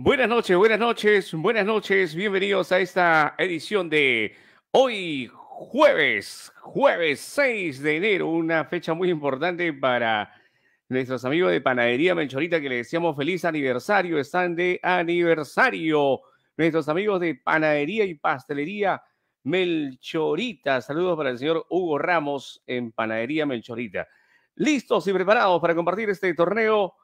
Buenas noches, buenas noches, buenas noches. Bienvenidos a esta edición de hoy jueves, jueves 6 de enero, una fecha muy importante para nuestros amigos de Panadería Melchorita que les deseamos feliz aniversario, están de aniversario. Nuestros amigos de Panadería y Pastelería Melchorita. Saludos para el señor Hugo Ramos en Panadería Melchorita. Listos y preparados para compartir este torneo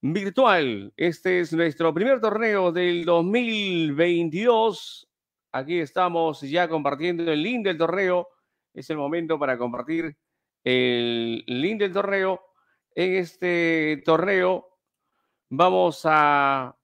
virtual. Este es nuestro primer torneo del 2022. Aquí estamos ya compartiendo el link del torneo. Es el momento para compartir el link del torneo. En este torneo vamos a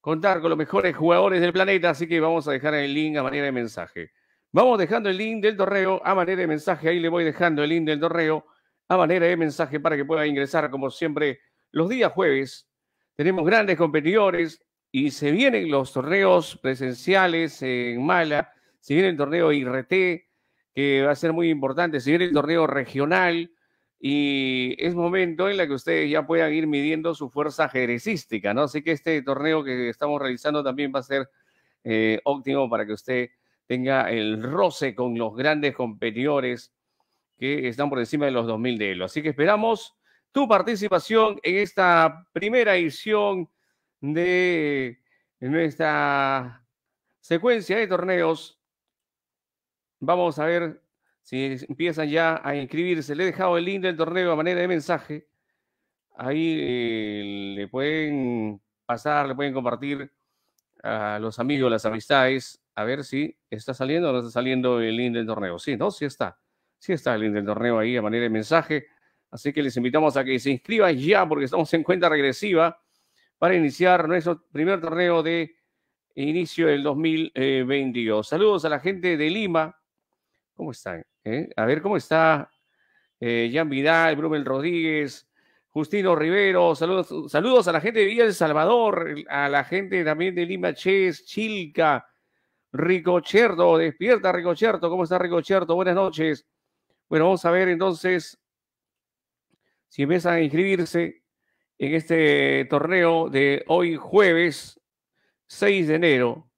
contar con los mejores jugadores del planeta, así que vamos a dejar el link a manera de mensaje. Vamos dejando el link del torneo a manera de mensaje. Ahí le voy dejando el link del torneo a manera de mensaje para que pueda ingresar, como siempre, los días jueves tenemos grandes competidores y se vienen los torneos presenciales en Mala, se viene el torneo IRT, que va a ser muy importante, se viene el torneo regional y es momento en la que ustedes ya puedan ir midiendo su fuerza jerecística, ¿no? Así que este torneo que estamos realizando también va a ser eh, óptimo para que usted tenga el roce con los grandes competidores que están por encima de los 2.000 de Elo. Así que esperamos tu participación en esta primera edición de nuestra secuencia de torneos. Vamos a ver si empiezan ya a inscribirse. Le he dejado el link del torneo a manera de mensaje. Ahí eh, le pueden pasar, le pueden compartir a los amigos, las amistades, a ver si está saliendo o no está saliendo el link del torneo. Sí, ¿no? Sí está. Sí está el link del torneo ahí a manera de mensaje. Así que les invitamos a que se inscriban ya porque estamos en cuenta regresiva para iniciar nuestro primer torneo de inicio del 2022. Saludos a la gente de Lima. ¿Cómo están? ¿Eh? A ver, ¿cómo está eh, Jan Vidal, Brumel Rodríguez, Justino Rivero? Saludos, saludos a la gente de Villa El Salvador, a la gente también de Lima Ches, Chilca, Ricocherto. Despierta, Ricocherto. ¿Cómo está Ricocherto? Buenas noches. Bueno, vamos a ver entonces si empiezan a inscribirse en este torneo de hoy jueves 6 de enero.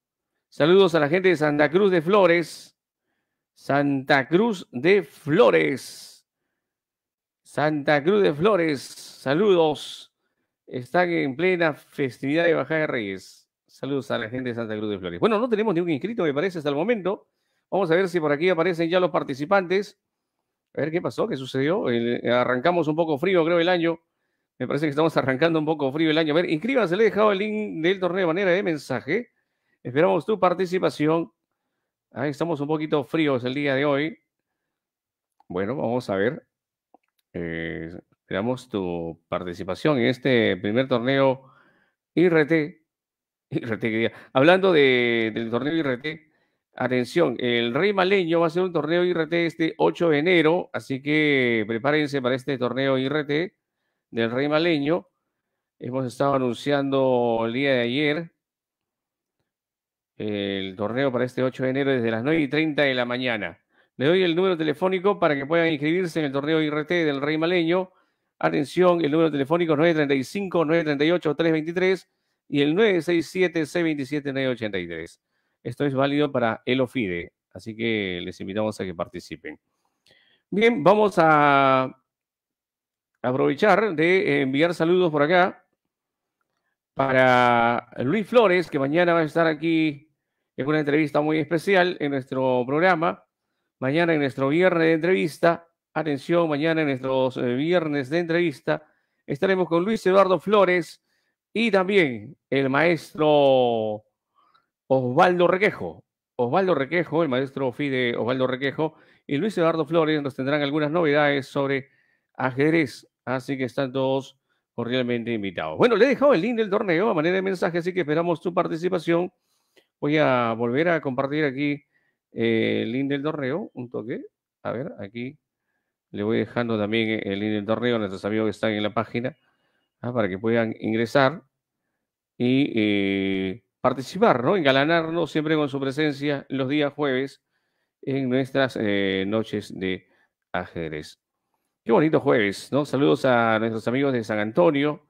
Saludos a la gente de Santa Cruz de Flores. Santa Cruz de Flores. Santa Cruz de Flores. Saludos. Están en plena festividad de Bajada de Reyes. Saludos a la gente de Santa Cruz de Flores. Bueno, no tenemos ningún inscrito, me parece, hasta el momento. Vamos a ver si por aquí aparecen ya los participantes. A ver qué pasó, qué sucedió. Eh, arrancamos un poco frío, creo, el año. Me parece que estamos arrancando un poco frío el año. A ver, inscríbanse, le he dejado el link del torneo de manera de mensaje. Esperamos tu participación. Ahí estamos un poquito fríos el día de hoy. Bueno, vamos a ver. Eh, esperamos tu participación en este primer torneo IRT. Hablando del torneo IRT, Atención, el Rey Maleño va a ser un torneo IRT este 8 de enero, así que prepárense para este torneo IRT del Rey Maleño. Hemos estado anunciando el día de ayer el torneo para este 8 de enero desde las 9 y 30 de la mañana. Le doy el número telefónico para que puedan inscribirse en el torneo IRT del Rey Maleño. Atención, el número telefónico es 935-938-323 y el 967-627-983. Esto es válido para Elofide, así que les invitamos a que participen. Bien, vamos a aprovechar de enviar saludos por acá para Luis Flores, que mañana va a estar aquí en una entrevista muy especial en nuestro programa. Mañana en nuestro viernes de entrevista, atención, mañana en nuestros eh, viernes de entrevista estaremos con Luis Eduardo Flores y también el maestro Osvaldo Requejo. Osvaldo Requejo, el maestro FIDE Osvaldo Requejo, y Luis Eduardo Flores nos tendrán algunas novedades sobre ajedrez. Así que están todos cordialmente invitados. Bueno, le he dejado el link del torneo a manera de mensaje, así que esperamos tu participación. Voy a volver a compartir aquí eh, el link del torneo, un toque. A ver, aquí le voy dejando también el link del torneo a nuestros amigos que están en la página ah, para que puedan ingresar y eh, participar, ¿no? Engalanarnos siempre con su presencia los días jueves en nuestras eh, noches de ajedrez. Qué bonito jueves, ¿no? Saludos a nuestros amigos de San Antonio,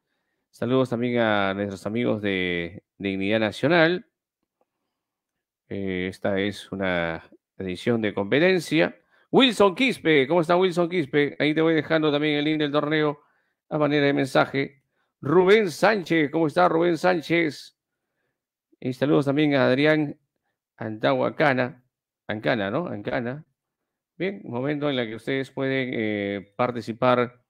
saludos también a nuestros amigos de Dignidad Nacional. Eh, esta es una edición de competencia. Wilson Quispe, ¿cómo está Wilson Quispe? Ahí te voy dejando también el link del torneo a manera de mensaje. Rubén Sánchez, ¿cómo está Rubén Sánchez? Y saludos también a Adrián Antahuacana, Ancana, ¿no? Ancana. Bien, momento en el que ustedes pueden eh, participar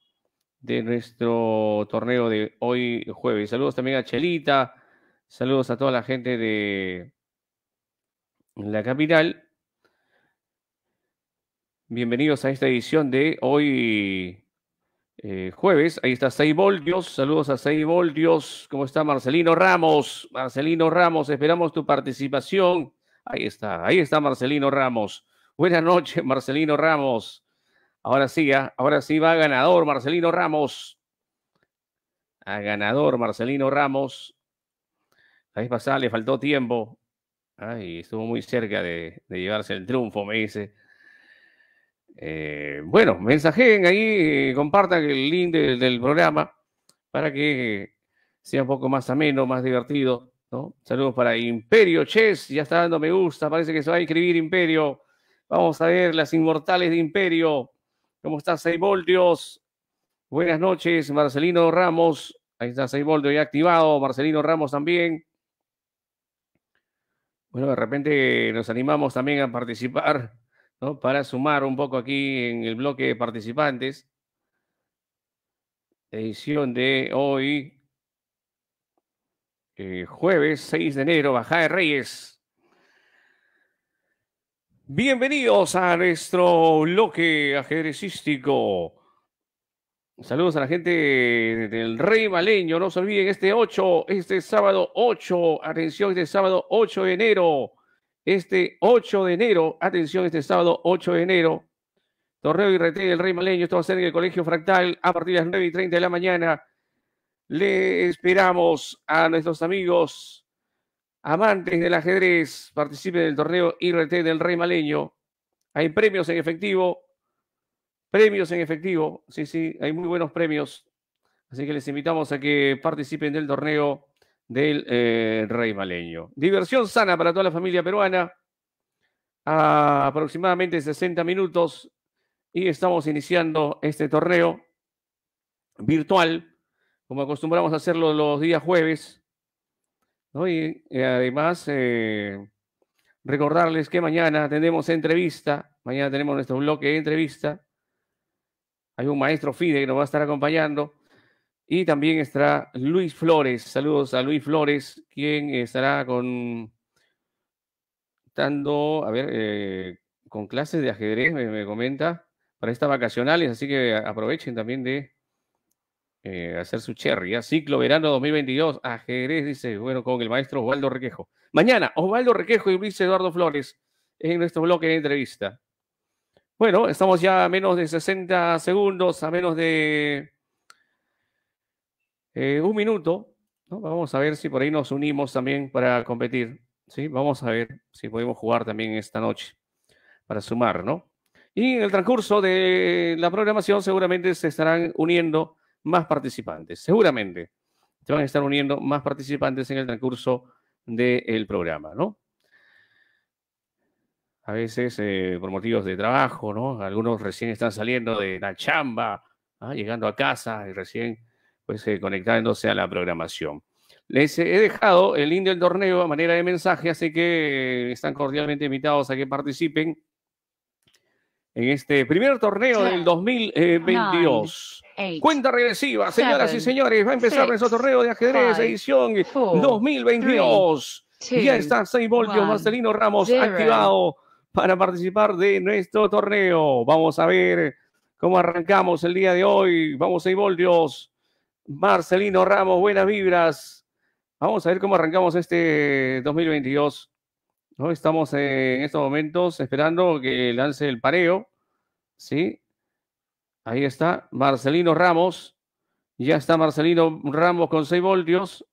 de nuestro torneo de hoy jueves. Saludos también a Chelita, saludos a toda la gente de la capital. Bienvenidos a esta edición de hoy eh, jueves. Ahí está voltios Saludos a voltios ¿Cómo está Marcelino Ramos? Marcelino Ramos, esperamos tu participación. Ahí está, ahí está Marcelino Ramos. Buenas noches, Marcelino Ramos. Ahora sí, ah, ahora sí va ganador Marcelino Ramos. A ganador Marcelino Ramos. La vez le faltó tiempo. Ay, estuvo muy cerca de, de llevarse el triunfo, me dice. Eh, bueno, mensajen ahí, eh, compartan el link del programa para que sea un poco más ameno, más divertido. Saludos para Imperio Chess, ya está dando me gusta, parece que se va a escribir Imperio. Vamos a ver las inmortales de Imperio. ¿Cómo está Seiboldios? Buenas noches, Marcelino Ramos. Ahí está Seiboldios ya activado, Marcelino Ramos también. Bueno, de repente nos animamos también a participar ¿no? Para sumar un poco aquí en el bloque de participantes. Edición de hoy, eh, jueves 6 de enero, Baja de Reyes. Bienvenidos a nuestro bloque ajedrecístico. Saludos a la gente del Rey Maleño. No se olviden, este 8, este sábado 8, atención, este sábado 8 de enero, este 8 de enero, atención, este sábado 8 de enero, Torneo IRT del Rey Maleño, esto va a ser en el Colegio Fractal a partir de las 9 y 30 de la mañana. Le esperamos a nuestros amigos amantes del ajedrez, participen del torneo IRT del Rey Maleño. Hay premios en efectivo, premios en efectivo, sí, sí, hay muy buenos premios. Así que les invitamos a que participen del torneo del eh, Rey Maleño. Diversión sana para toda la familia peruana. Ah, aproximadamente 60 minutos y estamos iniciando este torneo virtual, como acostumbramos a hacerlo los días jueves. Y, eh, además, eh, recordarles que mañana tenemos entrevista, mañana tenemos nuestro bloque de entrevista. Hay un maestro FIDE que nos va a estar acompañando. Y también estará Luis Flores. Saludos a Luis Flores, quien estará con a ver, eh, con clases de ajedrez, me, comenta, para estas vacacionales, así que aprovechen también de eh, hacer su cherry. ¿ah? Ciclo verano 2022, ajedrez, dice, bueno, con el maestro Osvaldo Requejo. Mañana, Osvaldo Requejo y Luis Eduardo Flores en nuestro bloque de entrevista. Bueno, estamos ya a menos de 60 segundos, a menos de eh, un minuto, ¿no? Vamos a ver si por ahí nos unimos también para competir, ¿sí? Vamos a ver si podemos jugar también esta noche para sumar, ¿no? Y en el transcurso de la programación seguramente se estarán uniendo más participantes, seguramente se van a estar uniendo más participantes en el transcurso del programa, ¿no? A veces eh, por motivos de trabajo, ¿no? Algunos recién están saliendo de la chamba, ¿ah? llegando a casa y recién pues, eh, conectándose a la programación. Les he dejado el link del torneo a manera de mensaje, así que eh, están cordialmente invitados a que participen en este primer torneo del 2022. Cuenta regresiva, señoras y señores. Va a empezar nuestro torneo de ajedrez edición 2022. ya está 6 voltios. Marcelino Ramos activado para participar de nuestro torneo. Vamos a ver cómo arrancamos el día de hoy. Vamos 6 voltios. Marcelino Ramos, buenas vibras. Vamos a ver cómo arrancamos este 2022. ¿no? Estamos eh, en estos momentos esperando que lance el pareo. ¿sí? Ahí está Marcelino Ramos. Ya está Marcelino Ramos con 6 voltios.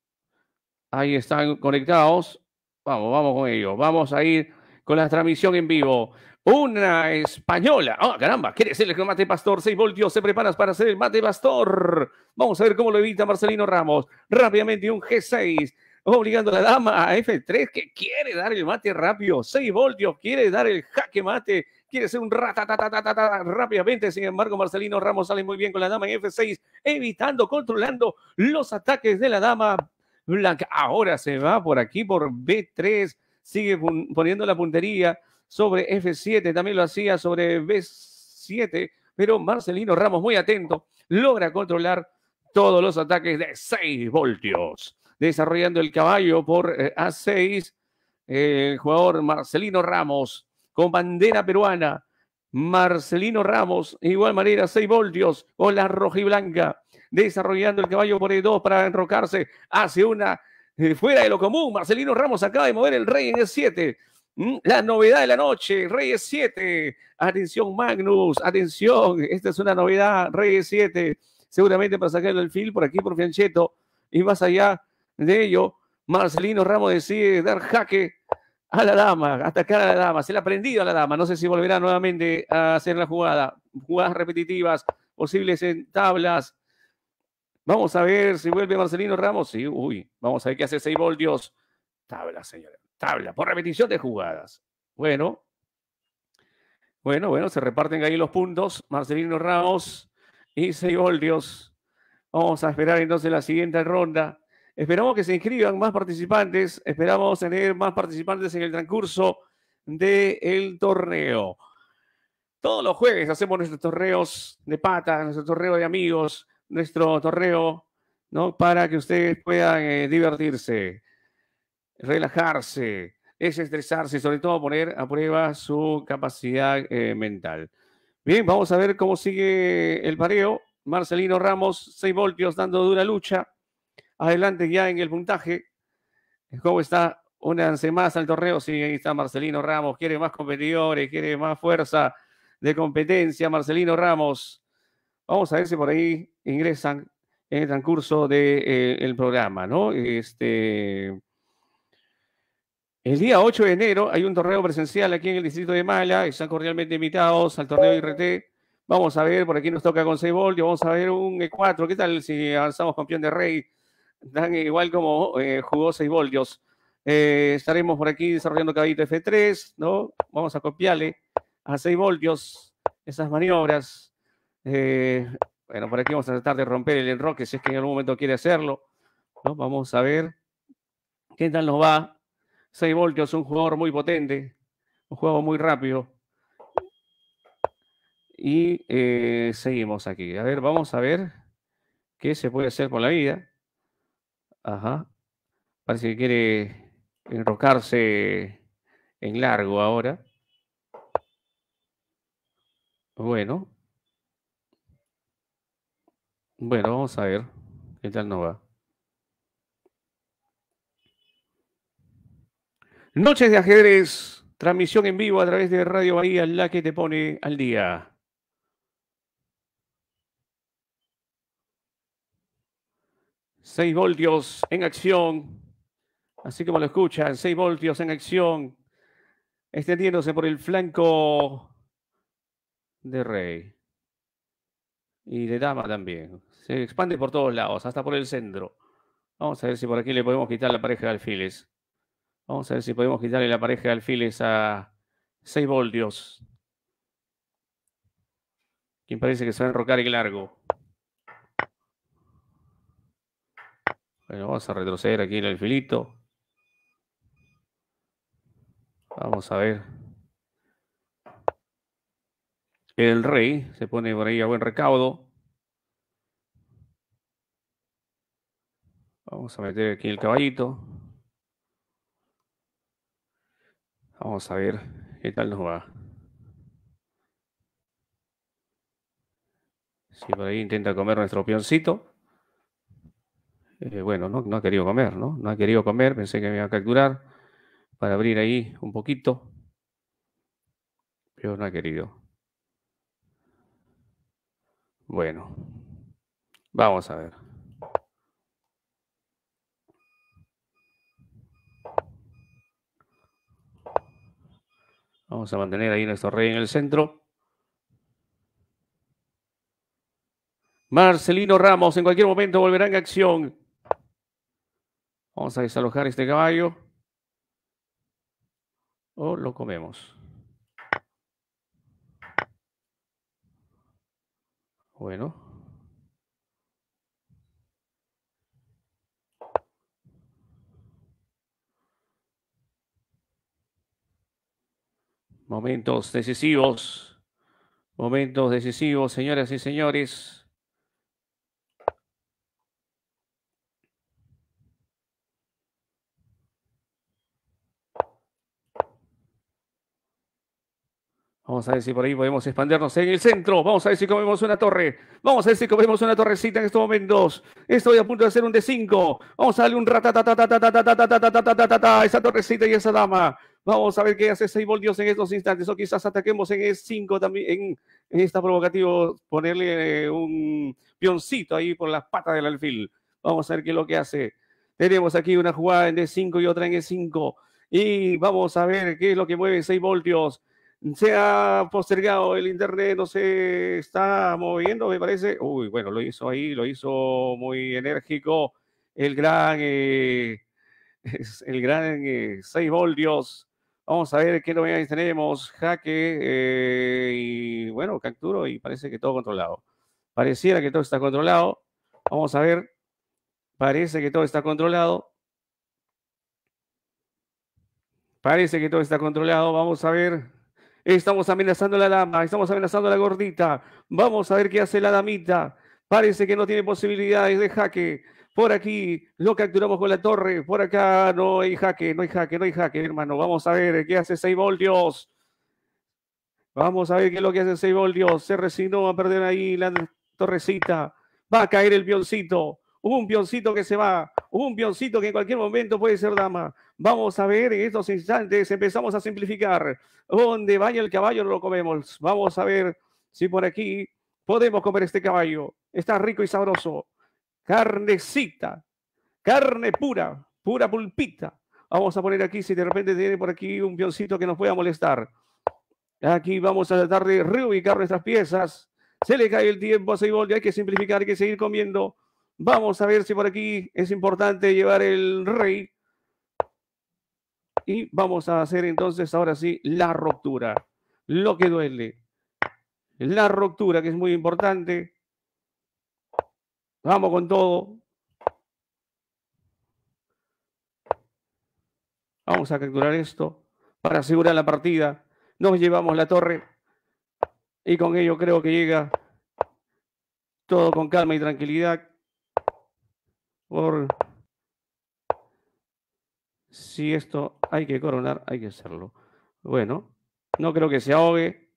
Ahí están conectados. Vamos, vamos con ello. Vamos a ir con la transmisión en vivo una española. oh, caramba! quiere ser el mate pastor? 6 voltios, se preparas para hacer el mate pastor. Vamos a ver cómo lo evita Marcelino Ramos. Rápidamente un G6, obligando a la dama a F3, que quiere dar el mate rápido. 6 voltios, quiere dar el jaque mate. Quiere ser un ta rápidamente. Sin embargo, Marcelino Ramos sale muy bien con la dama en F6, evitando, controlando los ataques de la dama blanca. Ahora se va por aquí por B3, sigue poniendo la puntería sobre F7, también lo hacía sobre B7, pero Marcelino Ramos, muy atento, logra controlar todos los ataques de 6 voltios. Desarrollando el caballo por eh, A6, el jugador Marcelino Ramos con bandera peruana. Marcelino Ramos, igual manera, 6 voltios con la y blanca, Desarrollando el caballo por E2 para enrocarse hacia una eh, fuera de lo común. Marcelino Ramos acaba de mover el rey en E7. Mm, la novedad de la noche, Reyes 7. Atención, Magnus, atención. Esta es una novedad, Reyes 7. Seguramente para sacarle el fil por aquí, por Fianchetto. Y más allá de ello, Marcelino Ramos decide dar jaque a la dama, atacar a la dama. Se le ha prendido a la dama. No sé si volverá nuevamente a hacer la jugada. Jugadas repetitivas, posibles en tablas. Vamos a ver si vuelve Marcelino Ramos. Sí, uy, vamos a ver qué hace voltios. tablas señores tabla, por repetición de jugadas. Bueno, bueno, bueno, se reparten ahí los puntos. Marcelino Ramos y Seiboldios. Vamos a esperar entonces la siguiente ronda. Esperamos que se inscriban más participantes. Esperamos tener más participantes en el transcurso del torneo. Todos los jueves hacemos nuestros torneos de patas, nuestro torneo de amigos, nuestro torneo, ¿no? Para que ustedes puedan eh, divertirse relajarse, es estresarse, sobre todo poner a prueba su capacidad eh, mental. Bien, vamos a ver cómo sigue el pareo. Marcelino Ramos, seis voltios, dando dura lucha. Adelante ya en el puntaje. ¿Cómo está? Únanse más al torneo. Sí, ahí está Marcelino Ramos. Quiere más competidores, quiere más fuerza de competencia. Marcelino Ramos. Vamos a ver si por ahí ingresan en el transcurso del de, eh, el programa, ¿no? Este. El día 8 de enero hay un torneo presencial aquí en el distrito de Mala. Están cordialmente invitados al torneo IRT. Vamos a ver, por aquí nos toca con voltios, Vamos a ver un E4. ¿Qué tal si avanzamos campeón de Rey? Dan igual como eh, jugó 6 voltios. Eh, estaremos por aquí desarrollando caballito F3, ¿no? Vamos a copiarle a 6 voltios esas maniobras. Eh, bueno, por aquí vamos a tratar de romper el enroque si es que en algún momento quiere hacerlo. ¿no? Vamos a ver qué tal nos va 6 voltios, un jugador muy potente, un juego muy rápido. Y eh, seguimos aquí. A ver, vamos a ver qué se puede hacer con la vida. Ajá. Parece que quiere enrocarse en largo ahora. Bueno. Bueno, vamos a ver qué tal nos va. Noches de ajedrez, transmisión en vivo a través de Radio Bahía, la que te pone al día. Seis voltios en acción, así como lo escuchan, seis voltios en acción, extendiéndose por el flanco de rey y de dama también. Se expande por todos lados, hasta por el centro. Vamos a ver si por aquí le podemos quitar la pareja de alfiles. Vamos a ver si podemos quitarle la pareja de alfiles a 6 voltios. Quien parece que se va a enrocar el largo. Bueno, vamos a retroceder aquí el alfilito. Vamos a ver. El rey se pone por ahí a buen recaudo. Vamos a meter aquí el caballito. Vamos a ver qué tal nos va. Si por ahí intenta comer nuestro pioncito. Eh, bueno, no, no, ha querido comer, ¿no? No ha querido comer, pensé que me iba a capturar para abrir ahí un poquito. Pero no ha querido. Bueno, vamos a ver. Vamos a mantener ahí nuestro rey en el centro. Marcelino Ramos, en cualquier momento volverá en acción. Vamos a desalojar este caballo. O lo comemos. Bueno. Momentos decisivos. Momentos decisivos, señoras y señores. Vamos a ver si por ahí podemos expandernos en el centro. Vamos a ver si comemos una torre. Vamos a ver si comemos una torrecita en estos momentos. Estoy a punto de hacer un D5. Vamos a darle un ratatatatatatatatatatatata. Esa torrecita y esa dama. Vamos a ver qué hace 6 voltios en estos instantes. O quizás ataquemos en E5 también. En, esta provocativo ponerle un pioncito ahí por las patas del alfil. Vamos a ver qué es lo que hace. Tenemos aquí una jugada en D5 y otra en E5. Y vamos a ver qué es lo que mueve 6 voltios se ha postergado el internet, no se está moviendo, me parece. Uy, bueno, lo hizo ahí, lo hizo muy enérgico el gran, eh, el gran 6 eh, voltios. Vamos a ver qué novedades tenemos. Jaque eh, y bueno, capturo y parece que todo controlado. Pareciera que todo está controlado. Vamos a ver. Parece que todo está controlado. Parece que todo está controlado. Vamos a ver. Estamos amenazando a la dama, estamos amenazando a la gordita. Vamos a ver qué hace la damita. Parece que no tiene posibilidades de jaque. Por aquí lo capturamos con la torre. Por acá no hay jaque, no hay jaque, no hay jaque, hermano. Vamos a ver qué hace 6 voltios. Vamos a ver qué es lo que hace 6 Dios. Se resignó a perder ahí la torrecita. Va a caer el pioncito. Un pioncito que se va un pioncito que en cualquier momento puede ser dama. Vamos a ver en estos instantes, empezamos a simplificar. Donde vaya el caballo no lo comemos. Vamos a ver si por aquí podemos comer este caballo. Está rico y sabroso. Carnecita, carne pura, pura pulpita. Vamos a poner aquí, si de repente tiene por aquí un pioncito que nos pueda molestar. Aquí vamos a tratar de reubicar nuestras piezas. Se le cae el tiempo a vuelve. hay que simplificar, hay que seguir comiendo. Vamos a ver si por aquí es importante llevar el rey. Y vamos a hacer entonces ahora sí la ruptura. Lo que duele. La ruptura, que es muy importante. Vamos con todo. Vamos a capturar esto para asegurar la partida. Nos llevamos la torre. Y con ello creo que llega todo con calma y tranquilidad si esto hay que coronar, hay que hacerlo. Bueno, no creo que se ahogue.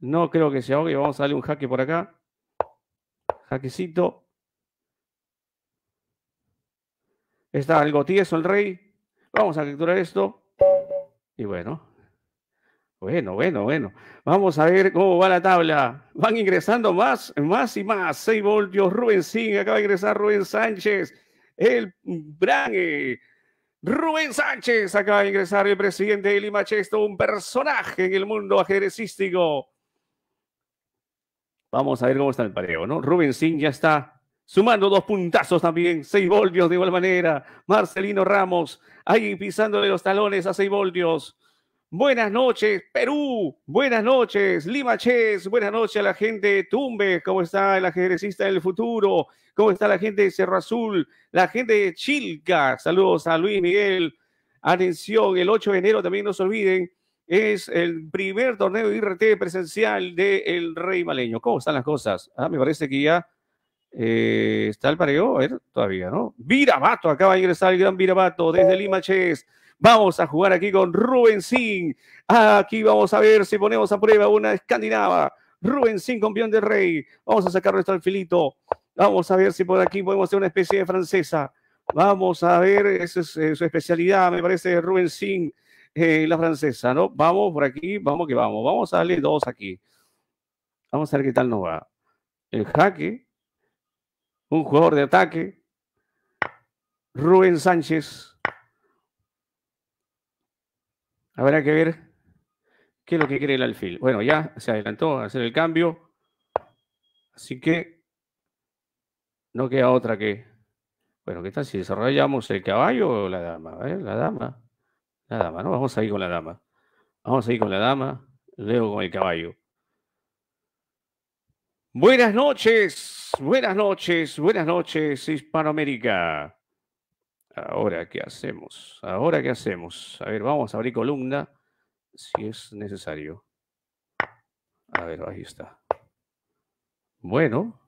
No creo que se ahogue. Vamos a darle un jaque por acá. Jaquecito. Está algo tieso el rey. Vamos a capturar esto. Y bueno, bueno, bueno, bueno. Vamos a ver cómo va la tabla. Van ingresando más, más y más. Seis voltios. Rubén Sin, acaba de ingresar Rubén Sánchez. El Brangue. Rubén Sánchez acaba de ingresar el presidente de Lima Chesto, un personaje en el mundo ajedrecístico. Vamos a ver cómo está el pareo, ¿no? Rubén ya está sumando dos puntazos también, seis voltios de igual manera. Marcelino Ramos ahí de los talones a seis voltios. Buenas noches, Perú. Buenas noches, Lima Chess. Buenas noches a la gente de Tumbes. ¿Cómo está el ajedrecista del futuro? ¿Cómo está la gente de Cerro Azul? La gente de Chilca. Saludos a Luis Miguel. Atención, el 8 de enero también no se olviden. Es el primer torneo IRT presencial del Rey Maleño. ¿Cómo están las cosas? Ah, me parece que ya eh, está el pareo. A ver, todavía, ¿no? ¡Viravato! acaba de ingresar el gran Viravato desde Lima Chess. Vamos a jugar aquí con Rubén Aquí vamos a ver si ponemos a prueba una escandinava. Rubén Sin, campeón de rey. Vamos a sacar nuestro alfilito. Vamos a ver si por aquí podemos hacer una especie de francesa. Vamos a ver, esa es eh, su especialidad, me parece, Rubén Sin, eh, la francesa, ¿no? Vamos por aquí, vamos que vamos. Vamos a darle dos aquí. Vamos a ver qué tal nos va. El jaque, un jugador de ataque, Rubén Sánchez Habrá que ver qué es lo que quiere el alfil. Bueno, ya se adelantó a hacer el cambio. Así que no queda otra que. Bueno, ¿qué tal si desarrollamos el caballo o la dama? La dama. La dama, ¿no? Vamos a ir con la dama. Vamos a ir con la dama. Luego con el caballo. Buenas noches, buenas noches, buenas noches, Hispanoamérica. Ahora, ¿qué hacemos? Ahora, ¿qué hacemos? A ver, vamos a abrir columna si es necesario. A ver, ahí está. Bueno.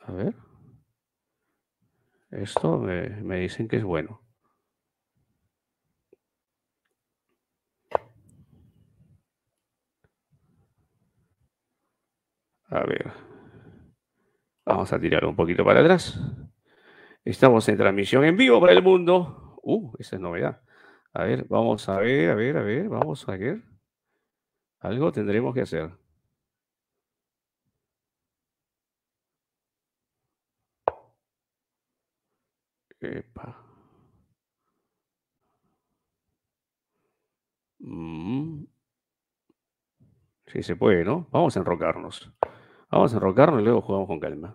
A ver. Esto me, dicen que es bueno. A ver. Vamos a tirar un poquito para atrás. Estamos en transmisión en vivo para el mundo. Uh, esa es novedad. A ver, vamos a ver, a ver, a ver, vamos a ver. Algo tendremos que hacer. Epa. Mm. Sí se puede, ¿no? Vamos a enrocarnos. Vamos a enrocarnos y luego jugamos con calma.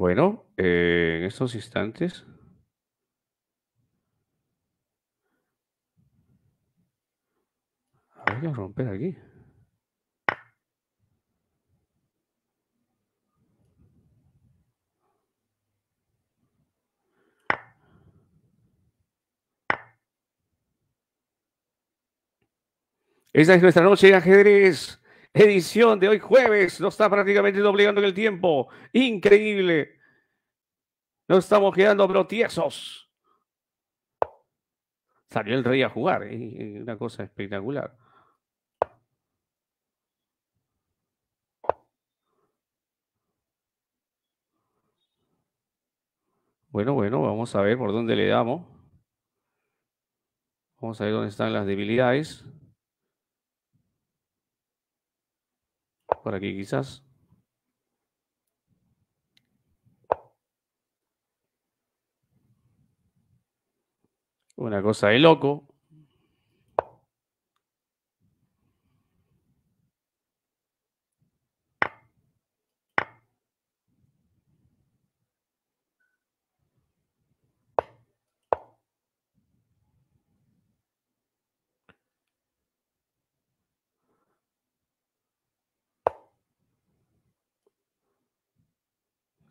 Bueno, eh, en estos instantes. Voy a romper aquí. Esa es nuestra noche de ajedrez edición de hoy jueves. Nos está prácticamente doblegando en el tiempo. Increíble. Nos estamos quedando brotiesos. Salió el rey a jugar. Eh, una cosa espectacular. Bueno, bueno, vamos a ver por dónde le damos. Vamos a ver dónde están las debilidades. Por aquí quizás. Una cosa de loco.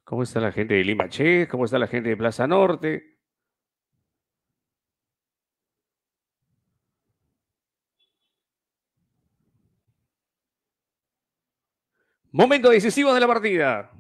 ¿Cómo está la gente de Limache? ¿Cómo está la gente de Plaza Norte? Momento decisivo de la partida.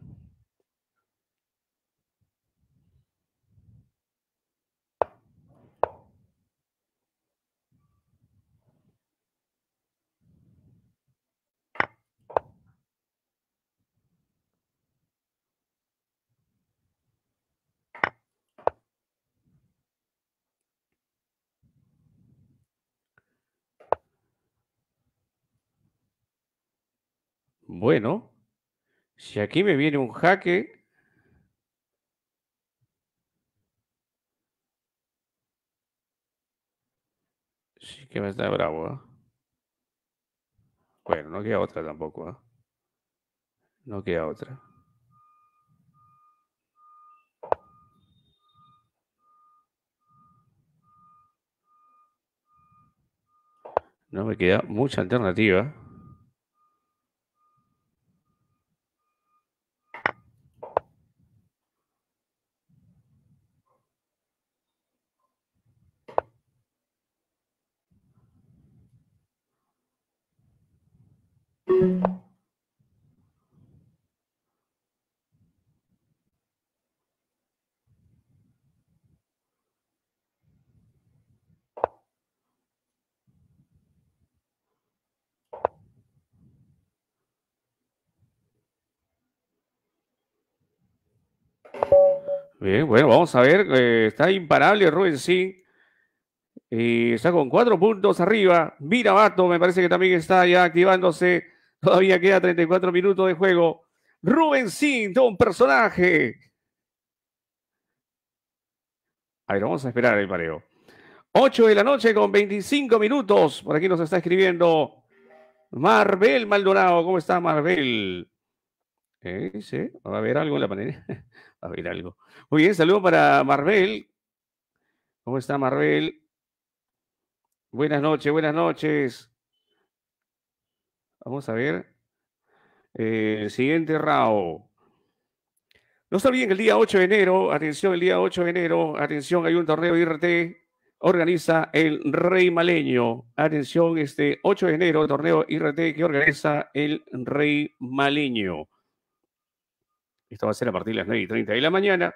Bueno, si aquí me viene un jaque. Sí que me está bravo. ¿eh? Bueno, no queda otra tampoco. ¿eh? No queda otra. No me queda mucha alternativa. Bien, bueno, vamos a ver. Eh, está imparable Rubén sí. está con cuatro puntos arriba. Mirabato me parece que también está ya activándose. Todavía queda 34 minutos de juego. Rubén Sin, todo un personaje. A ver, vamos a esperar el pareo. 8 de la noche con 25 minutos. Por aquí nos está escribiendo Marvel Maldonado. ¿Cómo está Marvel eh, sí, va a haber algo en la pantalla. a ver algo. Muy bien, saludo para Marvel. ¿Cómo está Marvel? Buenas noches, buenas noches. Vamos a ver. el eh, siguiente Rao. No está bien, el día 8 de enero, atención, el día 8 de enero, atención, hay un torneo IRT, organiza el Rey Maleño. Atención, este 8 de enero, torneo IRT que organiza el Rey Maleño. Esto va a ser a partir de las 9 y 30 de la mañana.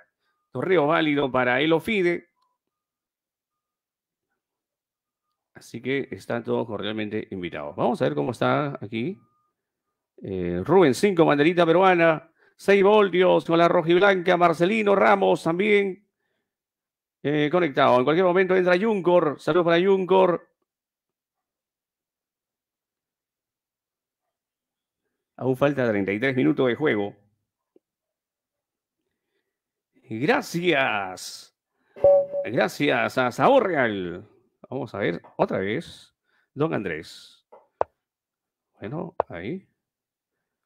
Torreo válido para Elofide. Así que están todos cordialmente invitados. Vamos a ver cómo está aquí. Eh, Rubén 5, banderita peruana. 6 voltios con la roja y blanca. Marcelino Ramos también eh, conectado. En cualquier momento entra Juncor. Saludos para Juncor. Aún falta 33 minutos de juego. Gracias. Gracias a Sabor Real. Vamos a ver otra vez. Don Andrés. Bueno, ahí.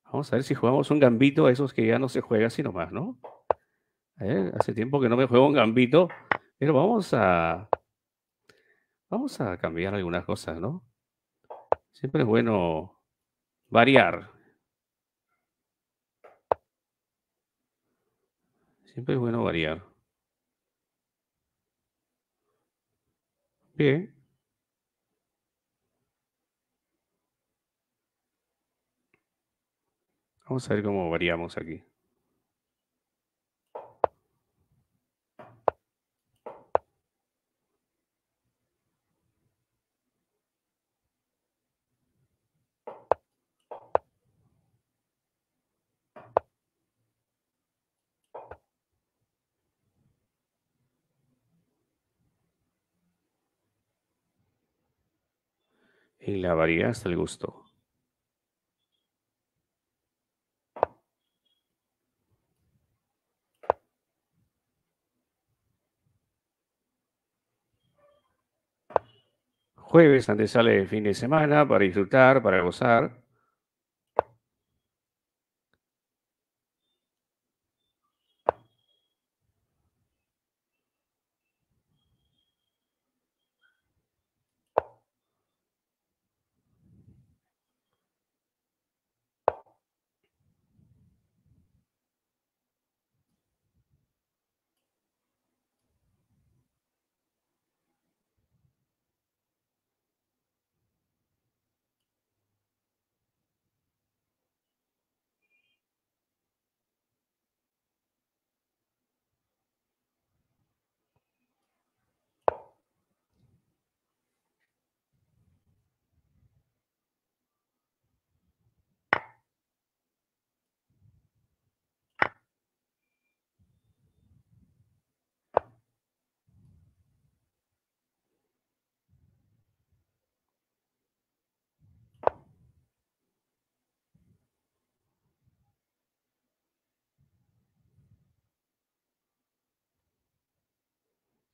Vamos a ver si jugamos un gambito a esos que ya no se juega así nomás, ¿no? hace tiempo que no me juego un gambito, pero vamos a. Vamos a cambiar algunas cosas, ¿no? Siempre es bueno variar. Siempre es bueno variar. Bien. Vamos a ver cómo variamos aquí. y la hasta el gusto. Jueves, antes sale el fin de semana para disfrutar, para gozar.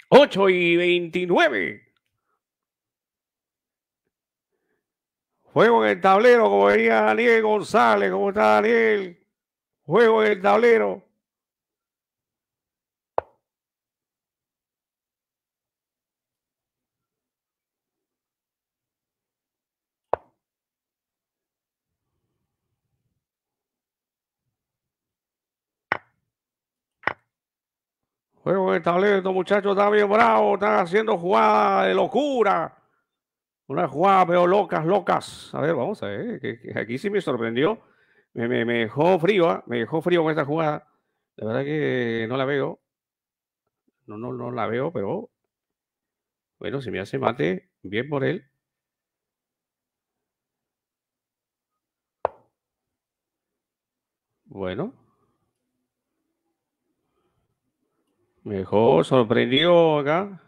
8 y 29. Juego en el tablero, como diría Daniel González. ¿Cómo está Daniel? Juego en el tablero. Juego de talento, muchachos Está bien bravo. Está haciendo jugadas de locura. Una jugada, pero locas, locas. A ver, vamos a ver. Que, aquí sí me sorprendió. Me, dejó frío, ¿ah? me dejó frío con esta jugada. La verdad que no la veo. No, no, no la veo, pero bueno, si me hace mate, bien por él. Bueno, Mejor, sorprendió sorprendido acá.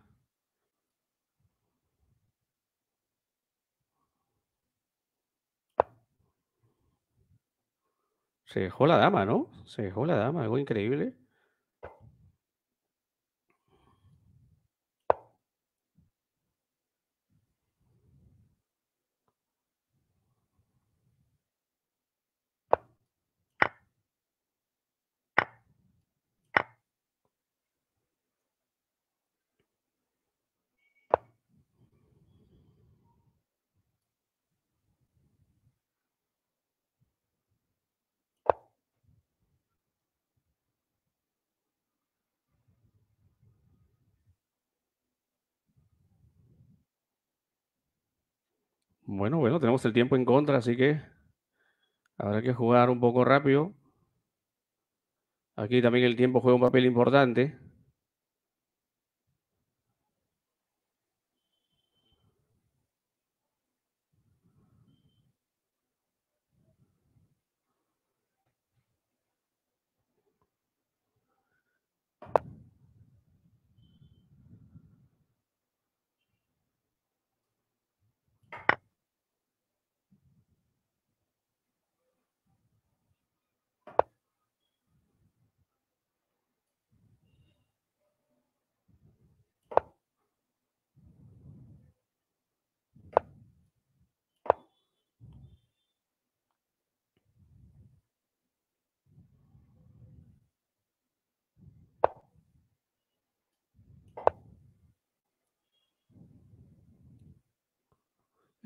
Se dejó la dama, ¿no? Se dejó la dama, algo increíble. Bueno, bueno, tenemos el tiempo en contra, así que habrá que jugar un poco rápido. Aquí también el tiempo juega un papel importante.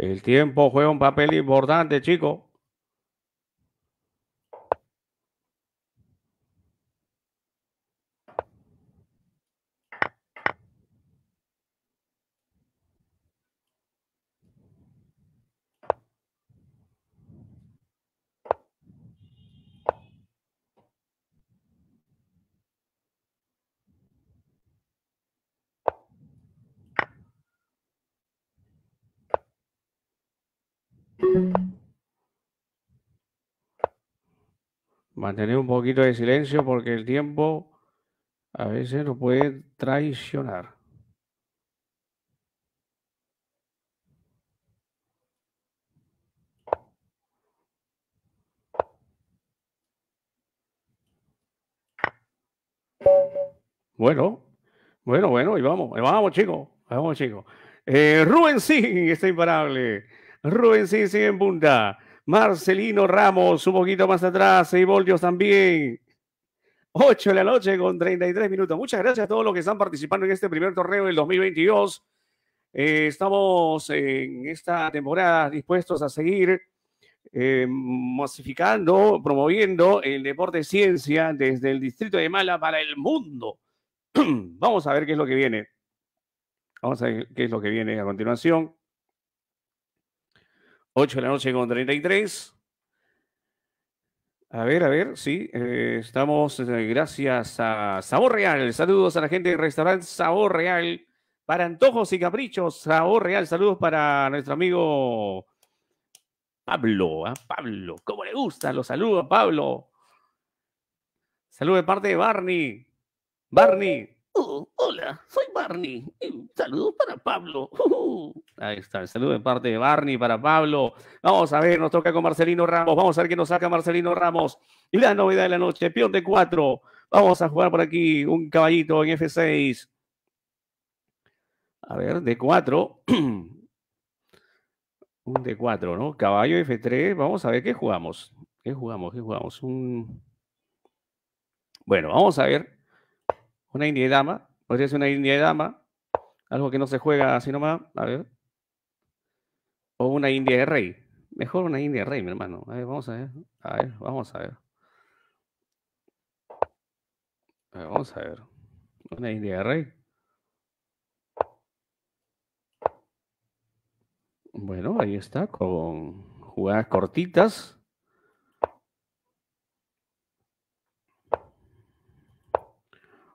El tiempo juega un papel importante, chicos. mantener un poquito de silencio porque el tiempo a veces nos puede traicionar. Bueno, bueno, bueno, y vamos, y vamos chicos, vamos chicos. Eh, Rubén sí, está imparable. Rubén sí sigue en punta. Marcelino Ramos, un poquito más atrás, y voltios también. 8 de la noche con 33 minutos. Muchas gracias a todos los que están participando en este primer torneo del 2022. Eh, estamos en esta temporada dispuestos a seguir eh, masificando, promoviendo el deporte ciencia desde el distrito de Mala para el mundo. Vamos a ver qué es lo que viene. Vamos a ver qué es lo que viene a continuación. 8 de la noche con 33. A ver, a ver, sí, eh, estamos eh, gracias a Sabor Real. Saludos a la gente del restaurante Sabor Real. Para antojos y caprichos, Sabor Real. Saludos para nuestro amigo Pablo. A ¿ah? Pablo, ¿cómo le gusta? Los saludos, Pablo. Saludos de parte de Barney. Barney, Oh, hola, soy Barney. Saludos para Pablo. Ahí está, el saludo de parte de Barney para Pablo. Vamos a ver, nos toca con Marcelino Ramos. Vamos a ver qué nos saca Marcelino Ramos. Y la novedad de la noche, peón de cuatro. Vamos a jugar por aquí un caballito en F6. A ver, de 4 un de 4 ¿no? Caballo F3. Vamos a ver qué jugamos. ¿Qué jugamos? ¿Qué jugamos? Un... Bueno, vamos a ver. Una india y dama. Podría ser una india de dama. Algo que no se juega así nomás. A ver. O una india de rey. Mejor una india de rey, mi hermano. A ver, vamos a ver. A ver, vamos a ver. A ver vamos a ver. Una india de rey. Bueno, ahí está, con jugadas cortitas.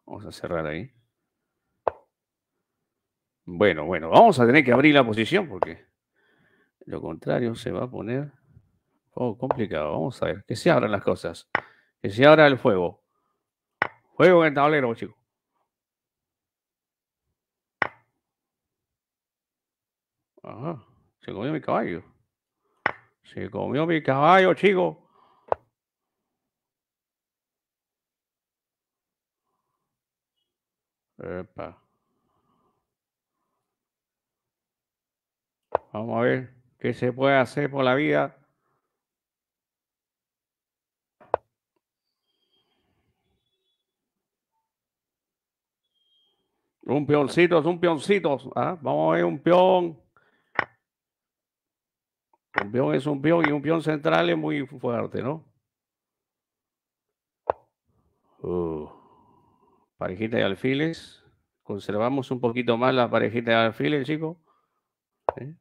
Vamos a cerrar ahí. Bueno, bueno, vamos a tener que abrir la posición porque lo contrario se va a poner poco complicado. Vamos a ver, que se abran las cosas, que se abra el fuego. Fuego en el tablero, chicos. Ajá, se comió mi caballo. Se comió mi caballo, chicos. Vamos a ver qué se puede hacer por la vida. Un peoncito, es un peoncito. Ah, vamos a ver un peón. Un peón es un peón y un peón central es muy fuerte, ¿no? Uh. Parejita de alfiles. Conservamos un poquito más la parejita de alfiles, chicos. ¿Eh?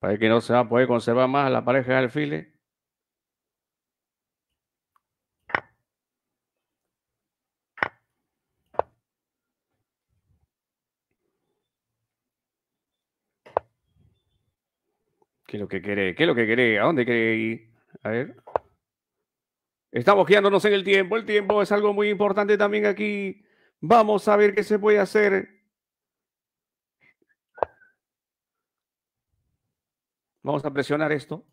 Para que no se va a poder conservar más la pareja de alfiles. ¿Qué es lo que quiere? ¿Qué lo que quiere? ¿A dónde quiere ir? A ver. Estamos guiándonos en el tiempo. El tiempo es algo muy importante también aquí. Vamos a ver qué se puede hacer. Vamos a presionar esto.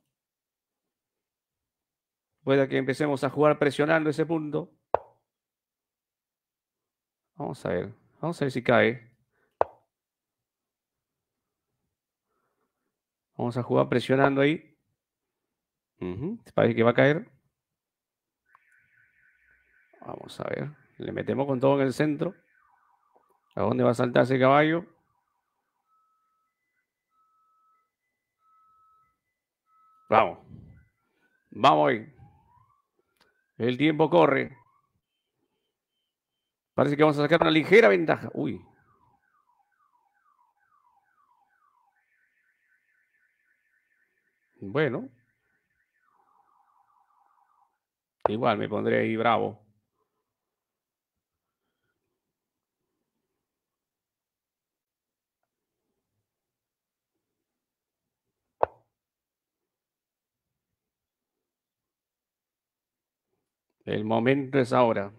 Puede que empecemos a jugar presionando ese punto. Vamos a ver. Vamos a ver si cae. Vamos a jugar presionando ahí. Parece que va a caer. Vamos a ver. Le metemos con todo en el centro. ¿A dónde va a saltar ese caballo? Vamos. Vamos ahí. El tiempo corre. Parece que vamos a sacar una ligera ventaja. Uy, Bueno, igual me pondré ahí bravo. El momento es ahora.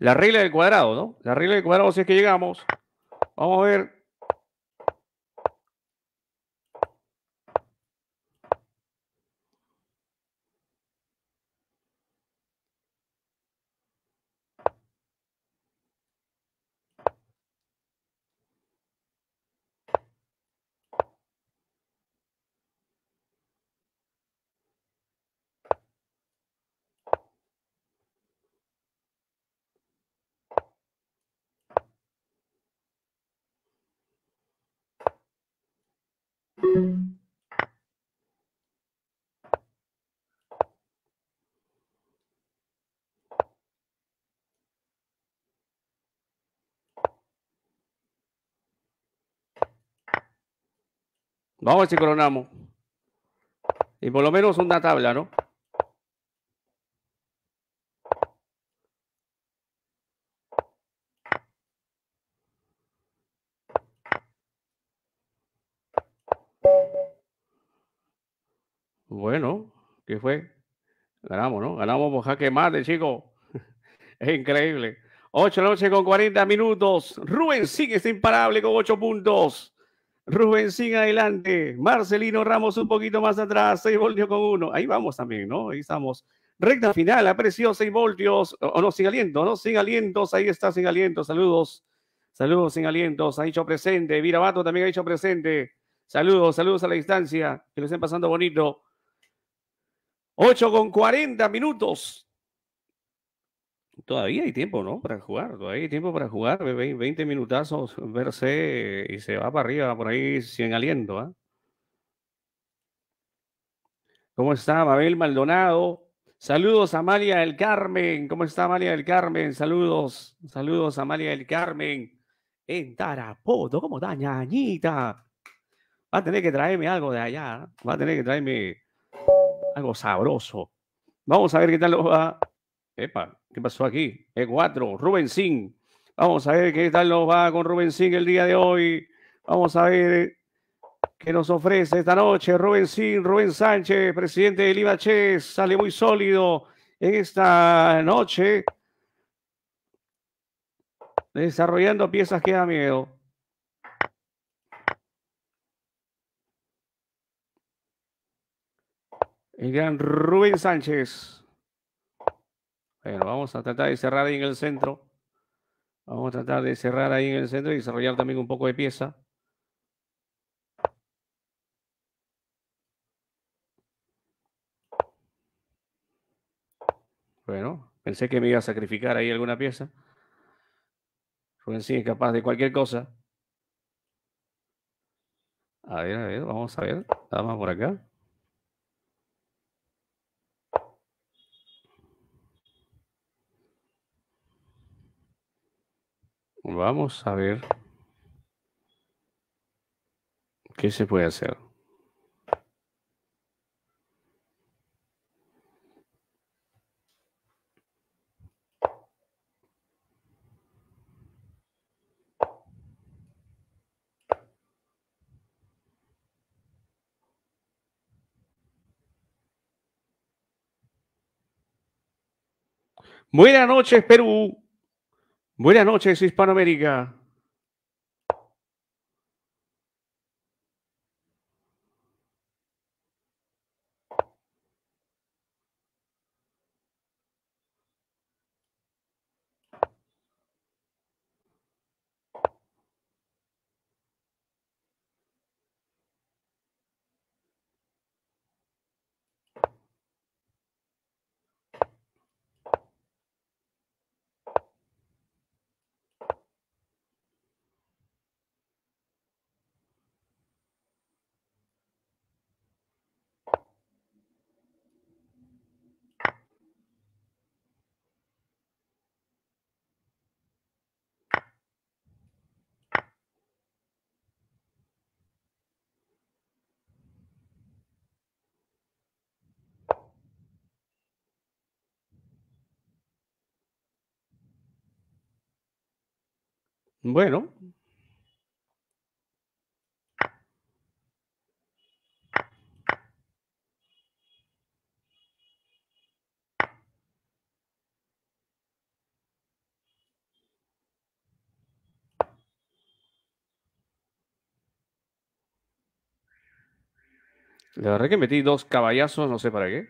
la regla del cuadrado, ¿no? La regla del cuadrado, si es que llegamos, vamos a ver Vamos a ver si coronamos. Y por lo menos una tabla, ¿no? Bueno, ¿qué fue? Ganamos, ¿no? Ganamos por jaque mate, chicos. es increíble. 8 de la noche con 40 minutos. Rubén sigue es imparable con 8 puntos. Rubén sin adelante. Marcelino Ramos un poquito más atrás. Seis voltios con uno. Ahí vamos también, ¿no? Ahí estamos. Recta final, apreció 6 voltios. O no, sin aliento, ¿no? Sin alientos. Ahí está, sin aliento. Saludos. Saludos sin alientos. Ha dicho presente. Virabato también ha dicho presente. Saludos, saludos a la distancia. Que lo estén pasando bonito. Ocho con 40 minutos todavía hay tiempo, ¿no? Para jugar, todavía hay tiempo para jugar. 20 minutazos, verse y se va para arriba por ahí sin aliento. ¿ah? ¿Cómo está Mabel Maldonado? Saludos Amalia del Carmen. ¿Cómo está Amalia del Carmen? Saludos, saludos Amalia del Carmen. En Tarapoto, ¿cómo está, ñañita? Va a tener que traerme algo de allá. ¿ah? Va a tener que traerme algo sabroso. Vamos a ver qué tal lo va. Epa, ¿Qué pasó aquí? E4, Rubén Vamos a ver qué tal nos va con Rubén Sin el día de hoy. Vamos a ver eh, qué nos ofrece esta noche Rubén Sin, Rubén Sánchez, presidente del IBA-CHES, Sale muy sólido en esta noche. Desarrollando piezas que da miedo. El gran Rubén Sánchez. Bueno, vamos a tratar de cerrar ahí en el centro. Vamos a tratar de cerrar ahí en el centro y desarrollar también un poco de pieza. Bueno, pensé que me iba a sacrificar ahí alguna pieza. Rubén sí es capaz de cualquier cosa. A ver, a ver, vamos a ver. más por acá. vamos a ver qué se puede hacer. Buenas noches, Perú. Buenas noches, Hispanoamérica. Bueno. La verdad que metí dos caballazos, no sé para qué.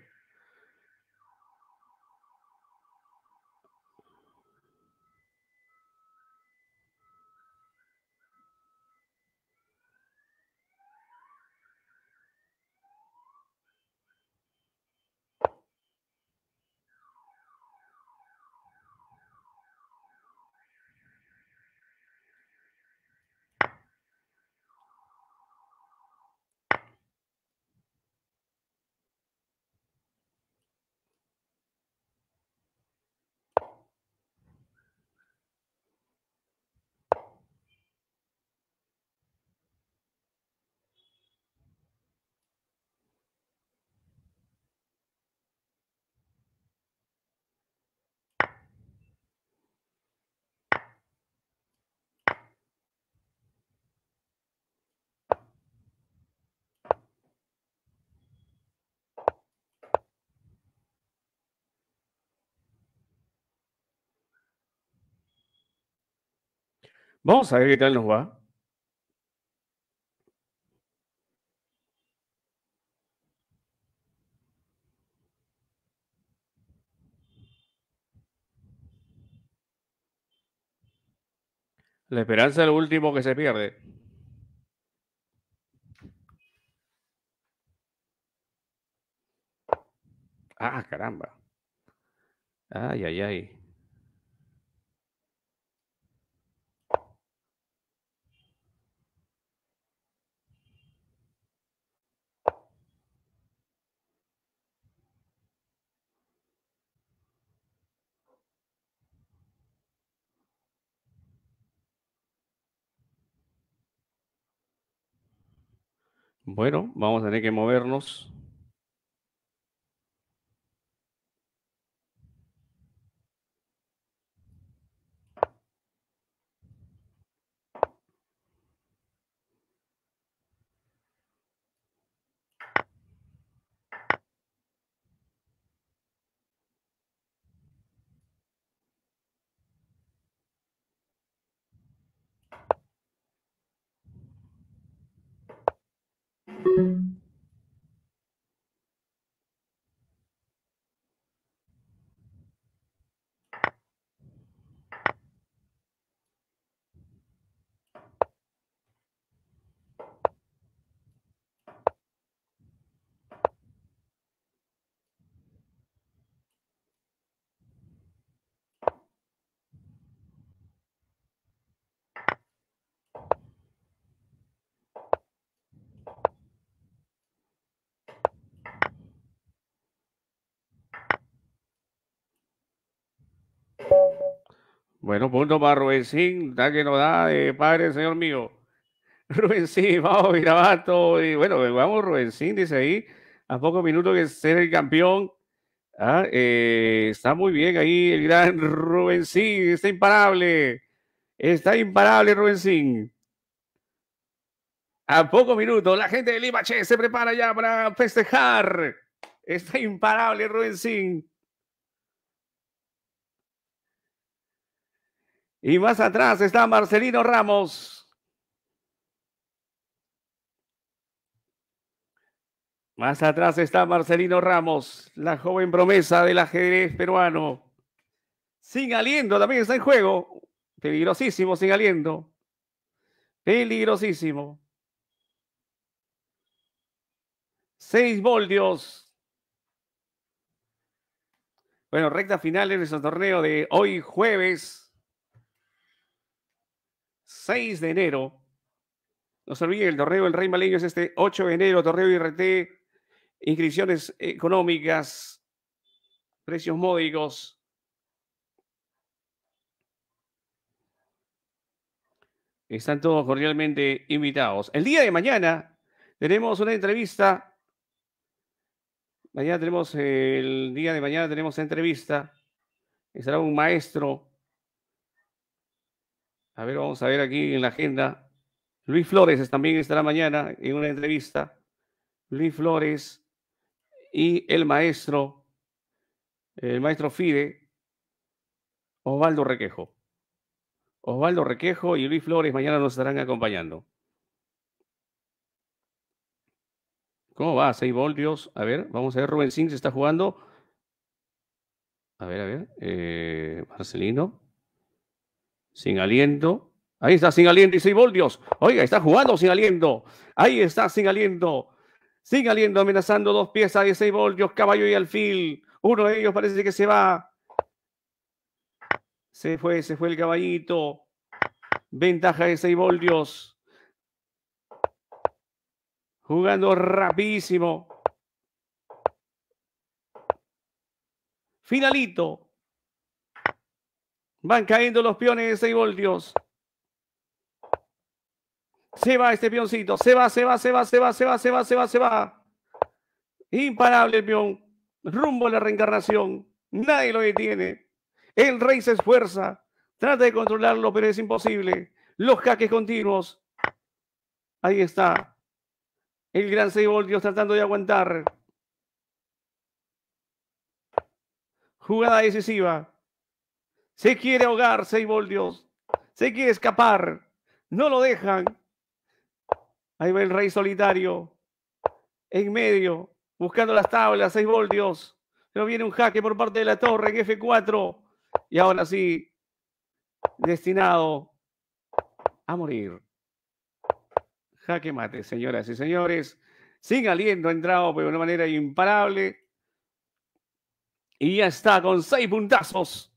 Vamos a ver qué tal nos va. La esperanza es lo último que se pierde. Ah, caramba. Ay, ay, ay. Bueno, vamos a tener que movernos. Bueno, punto para Rubensín, da que nos da de eh, padre, señor mío. Rubensín, vamos, todo Y bueno, vamos, Rubensín, dice ahí, a pocos minutos que ser el campeón. Ah, eh, está muy bien ahí el gran Rubensín, está imparable. Está imparable, Rubensín. A pocos minutos, la gente de Lima se prepara ya para festejar. Está imparable, Rubensín. Y más atrás está Marcelino Ramos. Más atrás está Marcelino Ramos, la joven promesa del ajedrez peruano. Sin aliendo, también está en juego. Peligrosísimo, sin aliento. Peligrosísimo. Seis voltios. Bueno, recta final en nuestro torneo de hoy jueves. 6 de enero. No se olviden, el torreo del Rey Maleño es este 8 de enero, torreo IRT, inscripciones económicas, precios módicos. Están todos cordialmente invitados. El día de mañana tenemos una entrevista. Mañana tenemos, eh, el día de mañana tenemos entrevista. Estará un maestro a ver, vamos a ver aquí en la agenda. Luis Flores también estará mañana en una entrevista. Luis Flores y el maestro, el maestro FIDE, Osvaldo Requejo. Osvaldo Requejo y Luis Flores mañana nos estarán acompañando. ¿Cómo va? Seis voltios. A ver, vamos a ver. Rubén Singh se está jugando. A ver, a ver. Eh, Marcelino sin aliento. Ahí está sin aliento y seis voltios. Oiga, está jugando sin aliento. Ahí está sin aliento. Sin aliento, amenazando dos piezas de seis voltios, caballo y alfil. Uno de ellos parece que se va. Se fue, se fue el caballito. Ventaja de seis voltios. Jugando rapidísimo. Finalito. Van cayendo los peones de 6 voltios. Se va este peoncito. Se va, se va, se va, se va, se va, se va, se va, se va. Imparable el peón. Rumbo a la reencarnación. Nadie lo detiene. El rey se esfuerza. Trata de controlarlo, pero es imposible. Los jaques continuos. Ahí está. El gran 6 voltios tratando de aguantar. Jugada decisiva. Se quiere ahogar, seis Dios. Se quiere escapar. No lo dejan. Ahí va el rey solitario. En medio. Buscando las tablas. Seis voltios. Pero viene un jaque por parte de la torre en F4. Y ahora sí. Destinado a morir. Jaque mate, señoras y señores. Sin aliento ha entrado de una manera imparable. Y ya está con seis puntazos.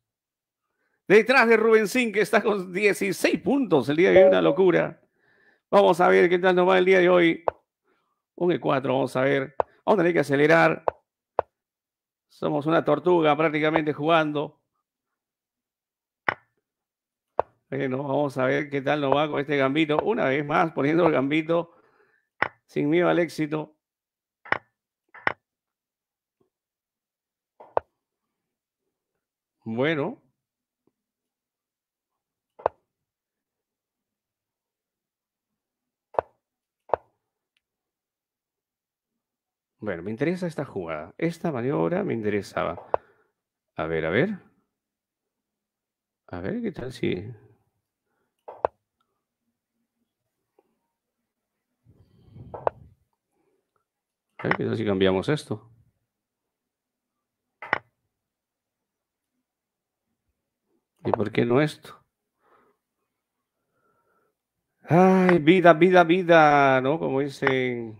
Detrás de Rubensín, que está con 16 puntos el día de hoy, una locura. Vamos a ver qué tal nos va el día de hoy. Un E4, vamos a ver. Vamos a tener que acelerar. Somos una tortuga prácticamente jugando. Bueno, vamos a ver qué tal nos va con este gambito. Una vez más, poniendo el gambito sin miedo al éxito. Bueno, Bueno, me interesa esta jugada. Esta maniobra me interesaba. A ver, a ver. A ver, ¿qué tal si... A ver, ¿qué tal si cambiamos esto? ¿Y por qué no esto? Ay, vida, vida, vida, ¿no? Como dicen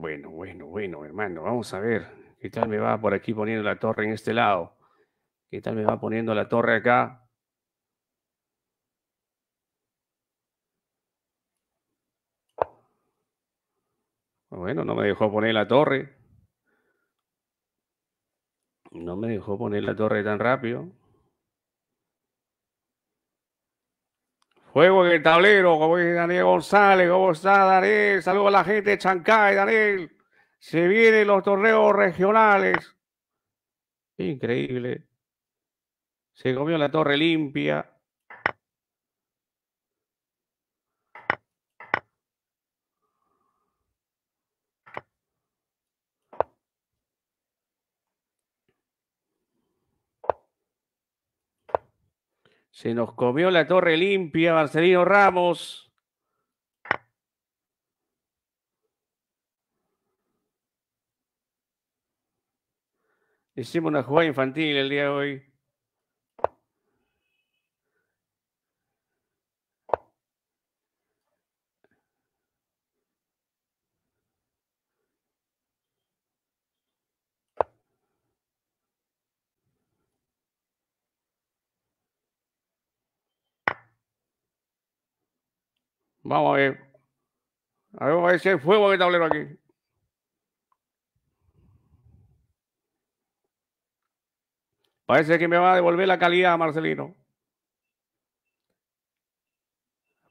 Bueno, bueno, bueno, hermano, vamos a ver qué tal me va por aquí poniendo la torre en este lado. ¿Qué tal me va poniendo la torre acá? Bueno, no me dejó poner la torre. No me dejó poner la torre tan rápido. Juego en el tablero, como dice Daniel González, ¿cómo está Daniel? Saludos a la gente de Chancay, Daniel. Se vienen los torneos regionales. Increíble. Se comió la torre limpia. Se nos comió la torre limpia, Marcelino Ramos. Hicimos una jugada infantil el día de hoy. Vamos a ver. A ver, si fuego en tablero aquí. Parece que me va a devolver la calidad, Marcelino.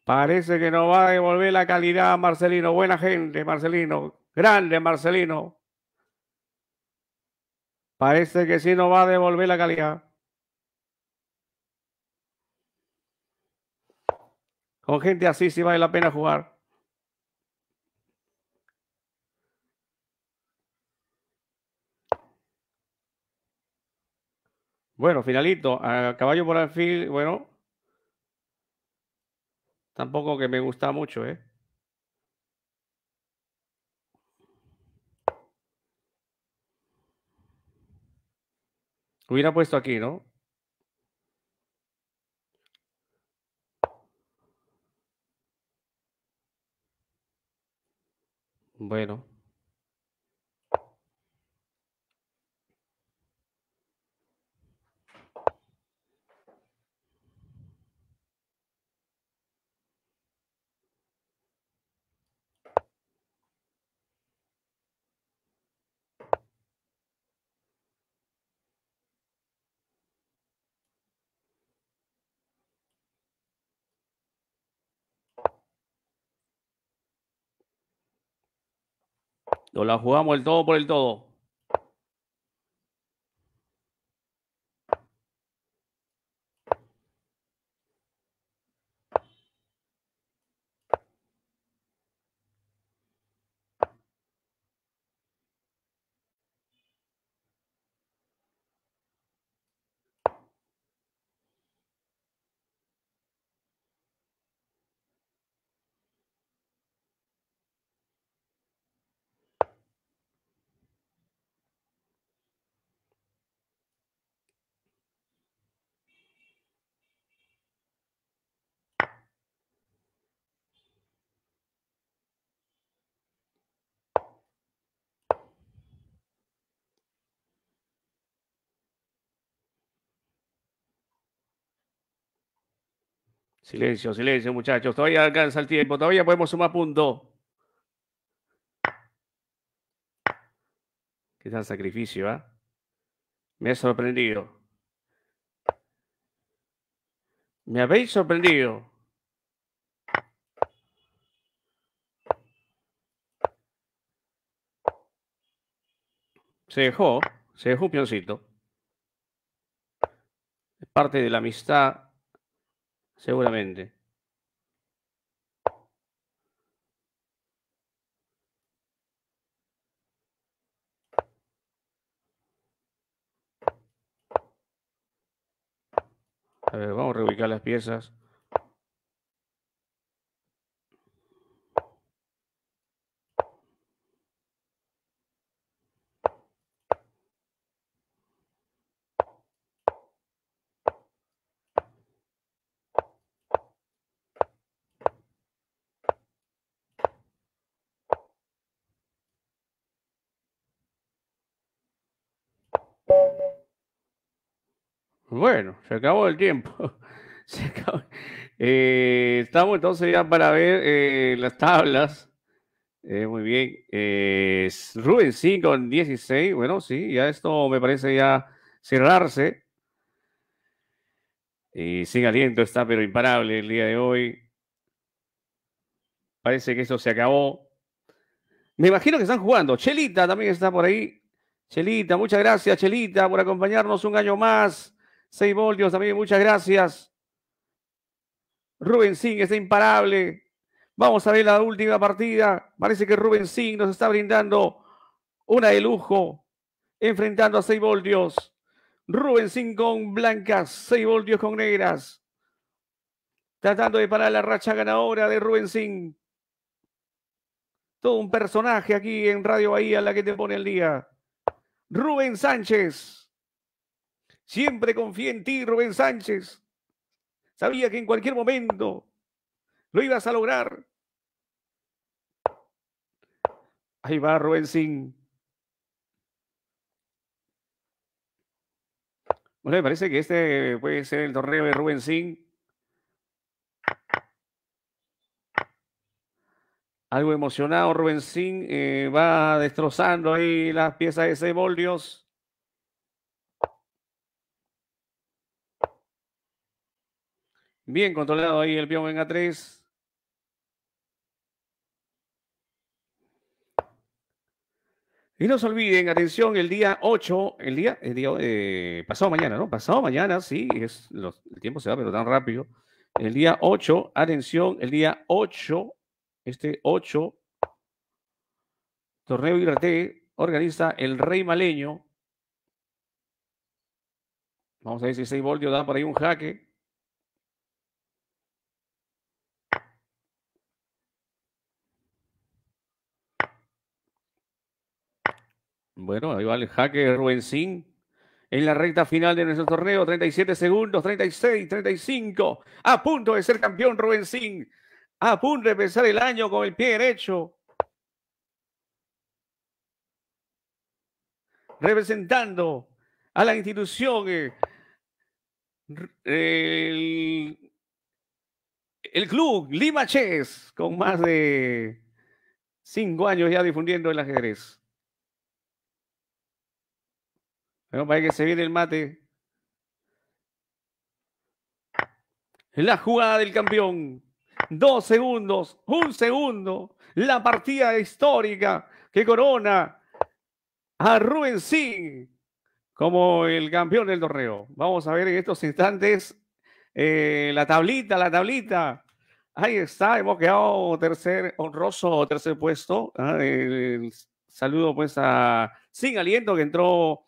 Parece que nos va a devolver la calidad, Marcelino. Buena gente, Marcelino. Grande, Marcelino. Parece que sí nos va a devolver la calidad. Con gente así sí vale la pena jugar. Bueno, finalito. A caballo por alfil, bueno. Tampoco que me gusta mucho, ¿eh? Hubiera puesto aquí, ¿no? Bueno. Nos la jugamos el todo por el todo. Silencio, silencio, muchachos. Todavía alcanza el tiempo. Todavía podemos sumar punto. Qué gran sacrificio, ¿eh? Me ha sorprendido. Me habéis sorprendido. Se dejó, se dejó un pioncito. Es parte de la amistad Seguramente. A ver, vamos a reubicar las piezas. Bueno, se acabó el tiempo. Eh, estamos entonces ya para ver eh, las tablas. Eh, muy bien. Rubén 5 con 16. Bueno, sí, ya esto me parece ya cerrarse. Y sin aliento está, pero imparable el día de hoy. Parece que eso se acabó. Me imagino que están jugando. Chelita también está por ahí. Chelita, muchas gracias, Chelita, por acompañarnos un año más. Seis voltios también, muchas gracias. Rubén Singh está imparable. Vamos a ver la última partida. Parece que Rubén Singh nos está brindando una de lujo, enfrentando a seis voltios. Rubén Singh con blancas, seis voltios con negras. Tratando de parar la racha ganadora de Rubén Singh. Todo un personaje aquí en Radio Bahía, la que te pone el día. Rubén Sánchez. Siempre confié en ti, Rubén Sánchez. Sabía que en cualquier momento lo ibas a lograr. Ahí va Rubén Sin. Bueno, me parece que este puede ser el torneo de Rubén Sin. Algo emocionado, Rubensín. eh, va destrozando ahí las piezas de Seboldios. Bien controlado ahí el pion en A3. Y no se olviden, atención, el día 8, el día, el día eh, pasado mañana, ¿no? Pasado mañana, sí, es, el tiempo se va, pero tan rápido. El día 8, atención, el día 8 este 8, torneo IRT, organiza el Rey Maleño. Vamos a ver si 6 voltios da por ahí un jaque. Bueno, ahí va el jaque Rubensín. en la recta final de nuestro torneo. 37 segundos, 36, 35. A punto de ser campeón Rubensín a ah, punto de empezar el año con el pie derecho. Representando a la institución, el, el, club Lima Chess, con más de cinco años ya difundiendo el ajedrez. Vamos para que se viene el mate. La jugada del campeón dos segundos, un segundo, la partida histórica que corona a Rubén como el campeón del torneo. Vamos a ver en estos instantes eh, la tablita, la tablita. Ahí está, hemos quedado tercer, honroso tercer puesto. ¿ah? saludo pues a Sin Aliento que entró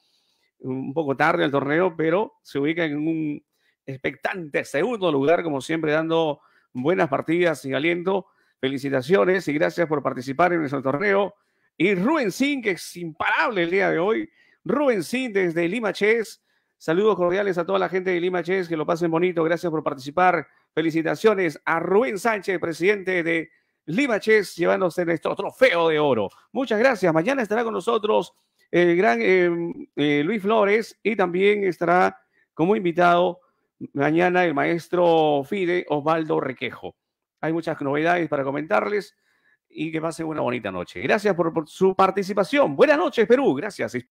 un poco tarde al torneo, pero se ubica en un expectante segundo lugar, como siempre, dando buenas partidas y aliento. Felicitaciones y gracias por participar en nuestro torneo. Y Rubén Sin, que es imparable el día de hoy. Rubén Sin desde Lima Chess. Saludos cordiales a toda la gente de Lima Chess, que lo pasen bonito. Gracias por participar. Felicitaciones a Rubén Sánchez, presidente de Lima Chess, llevándose nuestro trofeo de oro. Muchas gracias. Mañana estará con nosotros el gran eh, eh, Luis Flores y también estará como invitado Mañana el maestro FIDE Osvaldo Requejo. Hay muchas novedades para comentarles y que pasen una bonita noche. Gracias por, su participación. Buenas noches, Perú. Gracias.